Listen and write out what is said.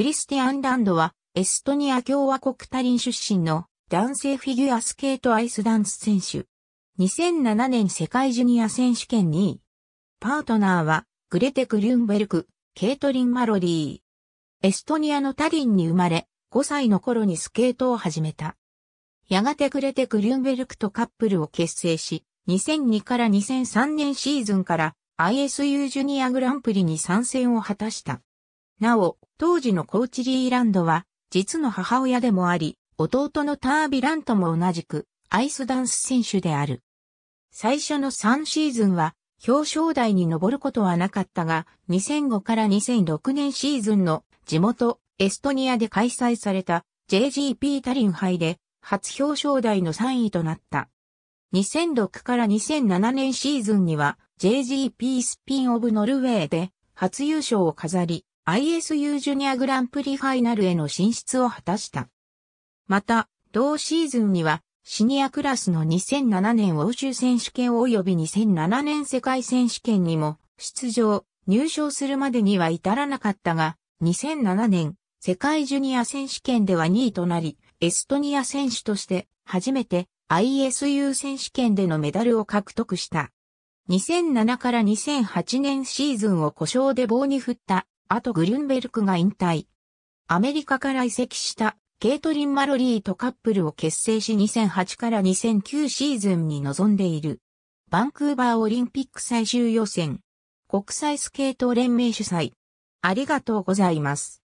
クリスティアン・ランドは、エストニア共和国タリン出身の男性フィギュアスケートアイスダンス選手。2007年世界ジュニア選手権2位。パートナーは、グレテ・クリュンベルク、ケイトリン・マロリー。エストニアのタリンに生まれ、5歳の頃にスケートを始めた。やがてグレテ・クリュンベルクとカップルを結成し、2002から2003年シーズンから ISU ジュニアグランプリに参戦を果たした。なお、当時のコーチリーランドは、実の母親でもあり、弟のタービラントも同じく、アイスダンス選手である。最初の3シーズンは、表彰台に上ることはなかったが、2005から2006年シーズンの地元エストニアで開催された JGP タリン杯で初表彰台の3位となった。2006から2007年シーズンには JGP スピンオブノルウェーで初優勝を飾り、ISU ジュニアグランプリファイナルへの進出を果たした。また、同シーズンには、シニアクラスの2007年欧州選手権及び2007年世界選手権にも出場、入賞するまでには至らなかったが、2007年世界ジュニア選手権では2位となり、エストニア選手として初めて ISU 選手権でのメダルを獲得した。2007から2008年シーズンを故障で棒に振ったあとグリュンベルクが引退。アメリカから移籍したケイトリン・マロリーとカップルを結成し2008から2009シーズンに臨んでいる。バンクーバーオリンピック最終予選。国際スケート連盟主催。ありがとうございます。